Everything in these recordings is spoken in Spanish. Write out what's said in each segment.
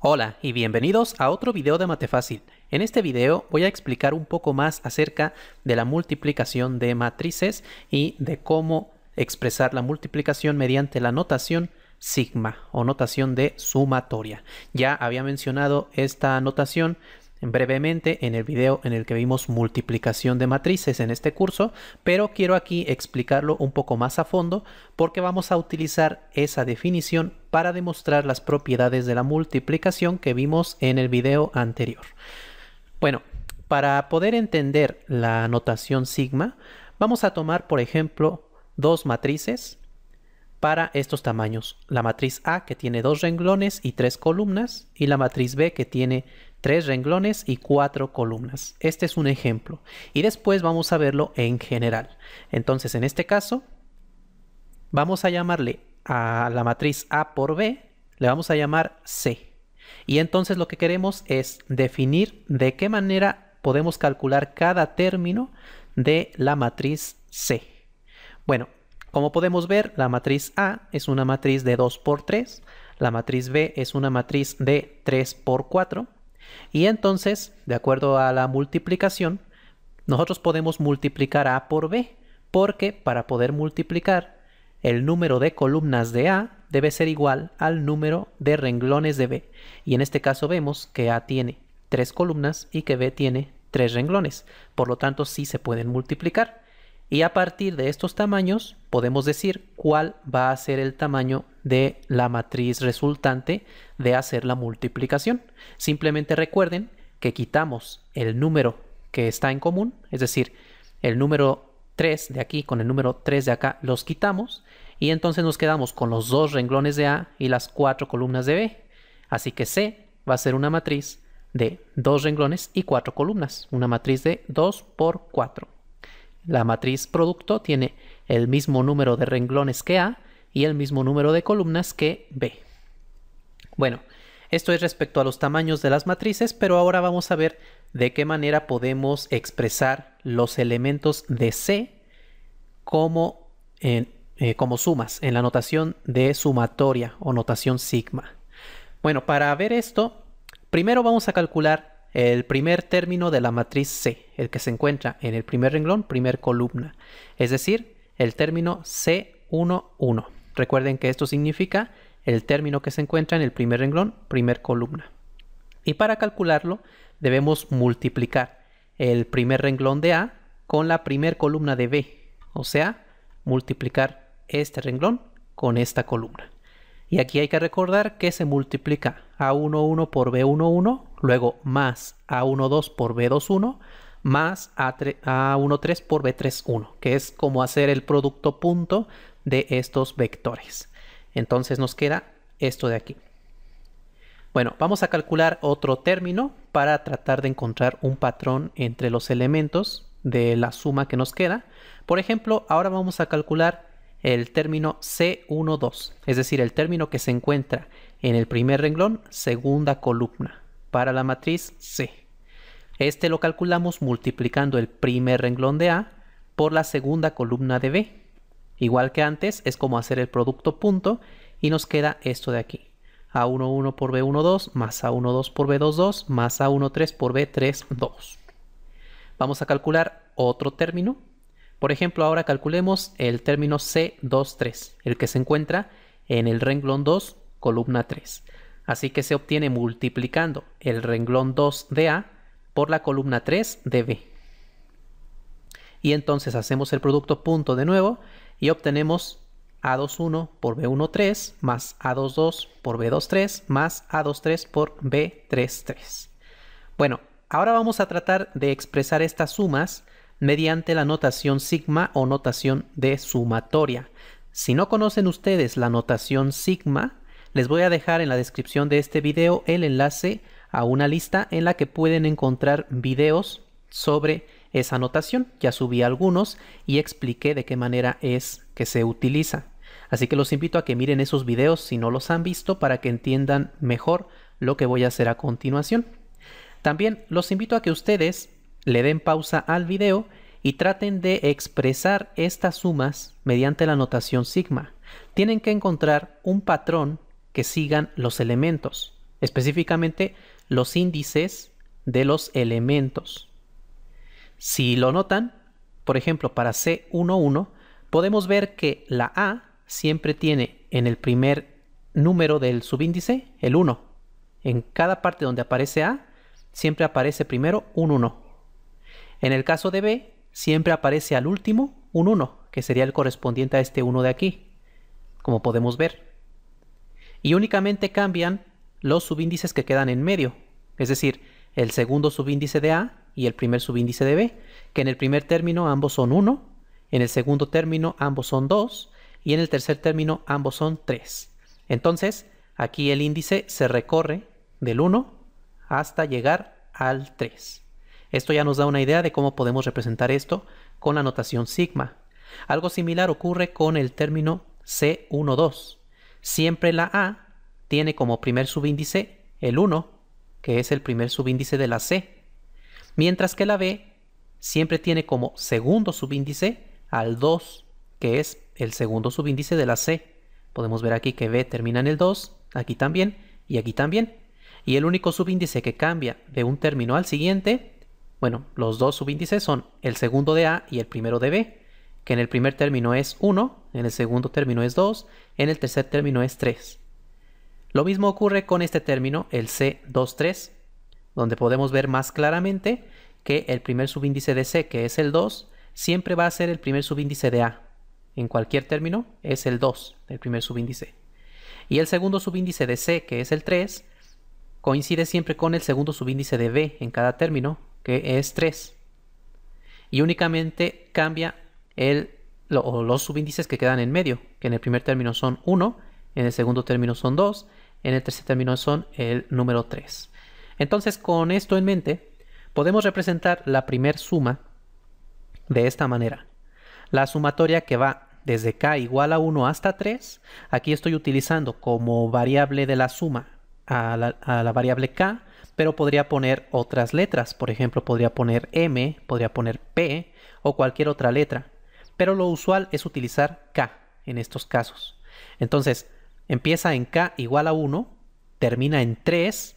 Hola y bienvenidos a otro video de Mate En este video voy a explicar un poco más acerca de la multiplicación de matrices y de cómo expresar la multiplicación mediante la notación sigma o notación de sumatoria. Ya había mencionado esta notación brevemente en el video en el que vimos multiplicación de matrices en este curso, pero quiero aquí explicarlo un poco más a fondo porque vamos a utilizar esa definición para demostrar las propiedades de la multiplicación que vimos en el video anterior. Bueno, para poder entender la notación sigma, vamos a tomar, por ejemplo, dos matrices para estos tamaños. La matriz A que tiene dos renglones y tres columnas y la matriz B que tiene tres renglones y cuatro columnas. Este es un ejemplo. Y después vamos a verlo en general. Entonces, en este caso, vamos a llamarle a la matriz A por B, le vamos a llamar C. Y entonces lo que queremos es definir de qué manera podemos calcular cada término de la matriz C. Bueno, como podemos ver, la matriz A es una matriz de 2 por 3, la matriz B es una matriz de 3 por 4, y entonces, de acuerdo a la multiplicación, nosotros podemos multiplicar A por B, porque para poder multiplicar, el número de columnas de A debe ser igual al número de renglones de B. Y en este caso vemos que A tiene tres columnas y que B tiene tres renglones. Por lo tanto, sí se pueden multiplicar. Y a partir de estos tamaños podemos decir cuál va a ser el tamaño de la matriz resultante de hacer la multiplicación. Simplemente recuerden que quitamos el número que está en común, es decir, el número 3 de aquí con el número 3 de acá, los quitamos y entonces nos quedamos con los dos renglones de A y las cuatro columnas de B. Así que C va a ser una matriz de dos renglones y cuatro columnas, una matriz de 2 por 4. La matriz producto tiene el mismo número de renglones que A y el mismo número de columnas que B. Bueno, esto es respecto a los tamaños de las matrices, pero ahora vamos a ver de qué manera podemos expresar los elementos de C como, eh, como sumas en la notación de sumatoria o notación sigma. Bueno, para ver esto, primero vamos a calcular el primer término de la matriz C, el que se encuentra en el primer renglón, primer columna, es decir, el término C11. Recuerden que esto significa el término que se encuentra en el primer renglón, primer columna. Y para calcularlo debemos multiplicar el primer renglón de A con la primer columna de B, o sea, multiplicar este renglón con esta columna. Y aquí hay que recordar que se multiplica A11 por B11 luego más A12 por B21 más A13 por B31, que es como hacer el producto punto de estos vectores. Entonces nos queda esto de aquí. Bueno, vamos a calcular otro término para tratar de encontrar un patrón entre los elementos de la suma que nos queda. Por ejemplo, ahora vamos a calcular el término C12, es decir, el término que se encuentra en el primer renglón, segunda columna para la matriz C. Este lo calculamos multiplicando el primer renglón de A por la segunda columna de B. Igual que antes, es como hacer el producto punto y nos queda esto de aquí. A11 por B12 más A12 por B22 más A13 por B32. Vamos a calcular otro término. Por ejemplo, ahora calculemos el término C23, el que se encuentra en el renglón 2, columna 3. Así que se obtiene multiplicando el renglón 2 de A por la columna 3 de B. Y entonces hacemos el producto punto de nuevo y obtenemos A21 por B13 más A22 por B23 más A23 por B33. Bueno, ahora vamos a tratar de expresar estas sumas mediante la notación sigma o notación de sumatoria. Si no conocen ustedes la notación sigma, les voy a dejar en la descripción de este video el enlace a una lista en la que pueden encontrar videos sobre esa notación. Ya subí algunos y expliqué de qué manera es que se utiliza. Así que los invito a que miren esos videos si no los han visto para que entiendan mejor lo que voy a hacer a continuación. También los invito a que ustedes le den pausa al video y traten de expresar estas sumas mediante la notación sigma. Tienen que encontrar un patrón que sigan los elementos, específicamente los índices de los elementos. Si lo notan, por ejemplo, para C11, podemos ver que la A siempre tiene en el primer número del subíndice el 1. En cada parte donde aparece A, siempre aparece primero un 1. En el caso de B, siempre aparece al último un 1, que sería el correspondiente a este 1 de aquí, como podemos ver y únicamente cambian los subíndices que quedan en medio, es decir, el segundo subíndice de A y el primer subíndice de B, que en el primer término ambos son 1, en el segundo término ambos son 2 y en el tercer término ambos son 3. Entonces, aquí el índice se recorre del 1 hasta llegar al 3. Esto ya nos da una idea de cómo podemos representar esto con la notación sigma. Algo similar ocurre con el término C12. Siempre la A tiene como primer subíndice el 1, que es el primer subíndice de la C, mientras que la B siempre tiene como segundo subíndice al 2, que es el segundo subíndice de la C. Podemos ver aquí que B termina en el 2, aquí también y aquí también. Y el único subíndice que cambia de un término al siguiente, bueno, los dos subíndices son el segundo de A y el primero de B, que en el primer término es 1 en el segundo término es 2, en el tercer término es 3. Lo mismo ocurre con este término, el C23, donde podemos ver más claramente que el primer subíndice de C, que es el 2, siempre va a ser el primer subíndice de A. En cualquier término es el 2, el primer subíndice. Y el segundo subíndice de C, que es el 3, coincide siempre con el segundo subíndice de B en cada término, que es 3. Y únicamente cambia el los subíndices que quedan en medio, que en el primer término son 1, en el segundo término son 2, en el tercer término son el número 3. Entonces, con esto en mente, podemos representar la primer suma de esta manera. La sumatoria que va desde k igual a 1 hasta 3, aquí estoy utilizando como variable de la suma a la variable k, pero podría poner otras letras, por ejemplo, podría poner m, podría poner p o cualquier otra letra pero lo usual es utilizar K en estos casos. Entonces, empieza en K igual a 1, termina en 3,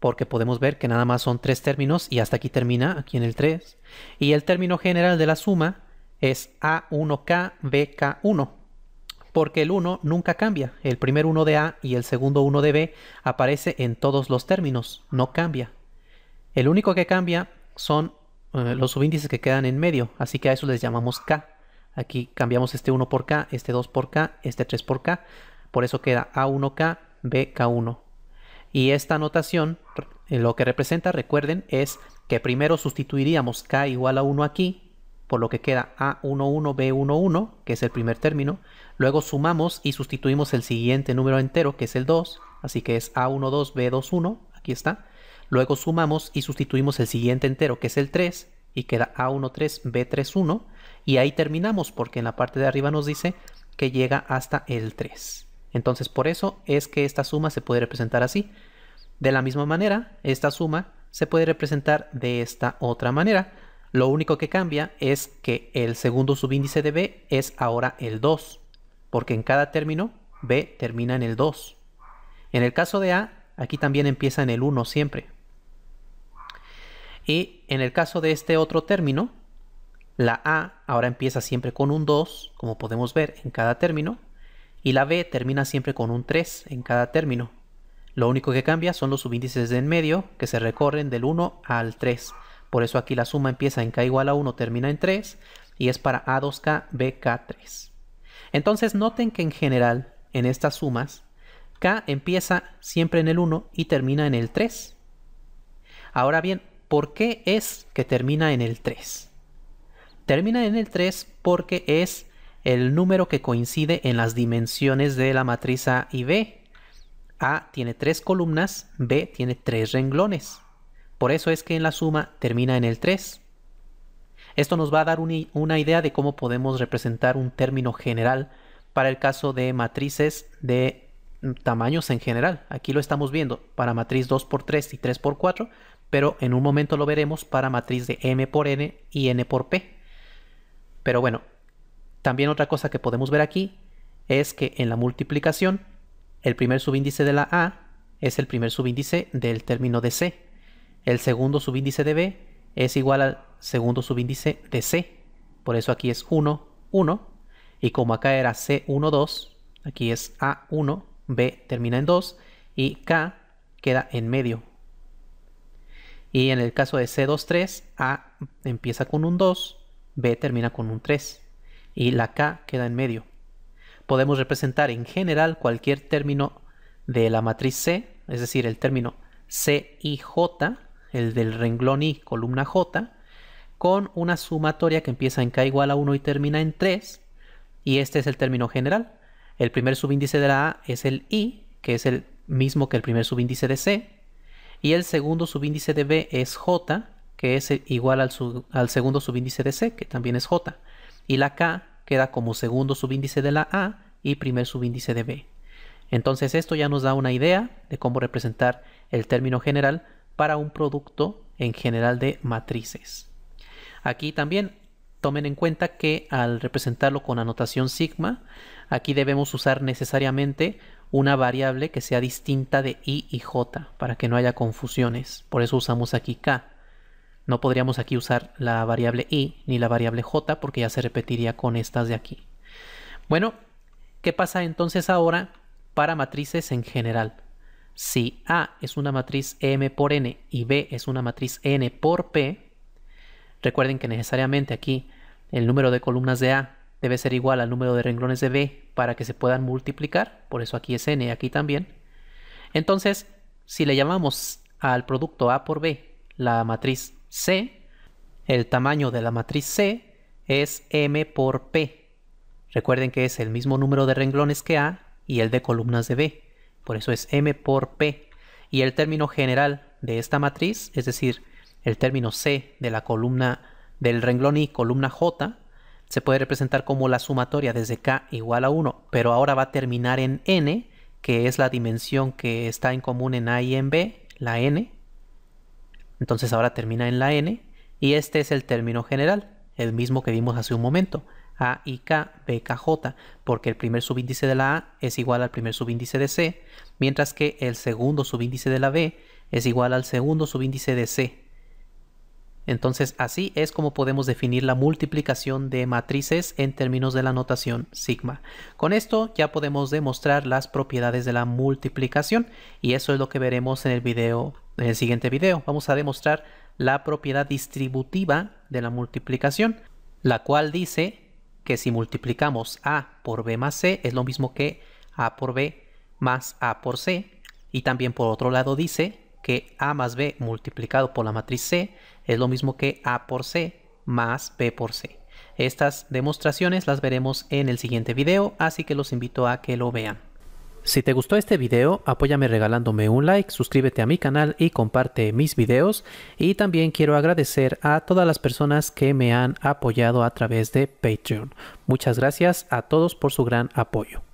porque podemos ver que nada más son 3 términos y hasta aquí termina, aquí en el 3. Y el término general de la suma es a 1 kbk 1 porque el 1 nunca cambia. El primer 1 de A y el segundo 1 de B aparece en todos los términos, no cambia. El único que cambia son eh, los subíndices que quedan en medio, así que a eso les llamamos K. Aquí cambiamos este 1 por K, este 2 por K, este 3 por K. Por eso queda A1K, BK1. Y esta notación, eh, lo que representa, recuerden, es que primero sustituiríamos K igual a 1 aquí, por lo que queda A11B11, que es el primer término. Luego sumamos y sustituimos el siguiente número entero, que es el 2, así que es A12B21, aquí está. Luego sumamos y sustituimos el siguiente entero, que es el 3, y queda A13B31. Y ahí terminamos, porque en la parte de arriba nos dice que llega hasta el 3. Entonces por eso es que esta suma se puede representar así. De la misma manera, esta suma se puede representar de esta otra manera. Lo único que cambia es que el segundo subíndice de B es ahora el 2, porque en cada término B termina en el 2. En el caso de A, aquí también empieza en el 1 siempre. Y en el caso de este otro término, la A ahora empieza siempre con un 2, como podemos ver en cada término, y la B termina siempre con un 3 en cada término. Lo único que cambia son los subíndices de en medio que se recorren del 1 al 3. Por eso aquí la suma empieza en K igual a 1, termina en 3 y es para A2K, BK3. Entonces noten que en general en estas sumas K empieza siempre en el 1 y termina en el 3. Ahora bien, ¿por qué es que termina en el 3? termina en el 3 porque es el número que coincide en las dimensiones de la matriz A y B. A tiene tres columnas, B tiene tres renglones. Por eso es que en la suma termina en el 3. Esto nos va a dar una idea de cómo podemos representar un término general para el caso de matrices de tamaños en general. Aquí lo estamos viendo para matriz 2x3 y 3x4, pero en un momento lo veremos para matriz de m por n y n por p. Pero bueno, también otra cosa que podemos ver aquí es que en la multiplicación, el primer subíndice de la A es el primer subíndice del término de C. El segundo subíndice de B es igual al segundo subíndice de C. Por eso aquí es 1, 1. Y como acá era C1, 2, aquí es A1, B termina en 2 y K queda en medio. Y en el caso de C2, 3, A empieza con un 2, B termina con un 3 y la K queda en medio. Podemos representar en general cualquier término de la matriz C, es decir, el término C J, el del renglón I, columna J, con una sumatoria que empieza en K igual a 1 y termina en 3, y este es el término general. El primer subíndice de la A es el I, que es el mismo que el primer subíndice de C, y el segundo subíndice de B es J, que es igual al, segundo subíndice de C, que también es J. Y la K queda como segundo subíndice de la A y primer subíndice de B. Entonces esto ya nos da una idea de cómo representar el término general para un producto en general de matrices. Aquí también tomen en cuenta que al representarlo con anotación sigma, aquí debemos usar necesariamente una variable que sea distinta de i y j para que no haya confusiones. Por eso usamos aquí k. No podríamos aquí usar la variable i ni la variable j porque ya se repetiría con estas de aquí. Bueno, ¿qué pasa entonces ahora para matrices en general? Si A es una matriz M por N y B es una matriz N por P, recuerden que necesariamente aquí el número de columnas de A debe ser igual al número de renglones de B para que se puedan multiplicar, por eso aquí es N y aquí también. Entonces, si le llamamos al producto A por B la matriz C, el tamaño de la matriz C es m por p. Recuerden que es el mismo número de renglones que A y el de columnas de B. Por eso es m por p. Y el término general de esta matriz, es decir, el término C de la columna del renglón I, columna J, se puede representar como la sumatoria desde K igual a 1, pero ahora va a terminar en N, que es la dimensión que está en común en A y en B, la N, entonces ahora termina en la N y este es el término general, el mismo que vimos hace un momento. A, y K, B, K, J, porque el primer subíndice de la A es igual al primer subíndice de C, mientras que el segundo subíndice de la B es igual al segundo subíndice de C. Entonces así es como podemos definir la multiplicación de matrices en términos de la notación sigma. Con esto ya podemos demostrar las propiedades de la multiplicación y eso es lo que veremos en el video en el siguiente video vamos a demostrar la propiedad distributiva de la multiplicación, la cual dice que si multiplicamos A por B más C es lo mismo que A por B más A por C. Y también por otro lado dice que A más B multiplicado por la matriz C es lo mismo que A por C más B por C. Estas demostraciones las veremos en el siguiente video, así que los invito a que lo vean. Si te gustó este video, apóyame regalándome un like, suscríbete a mi canal y comparte mis videos. Y también quiero agradecer a todas las personas que me han apoyado a través de Patreon. Muchas gracias a todos por su gran apoyo.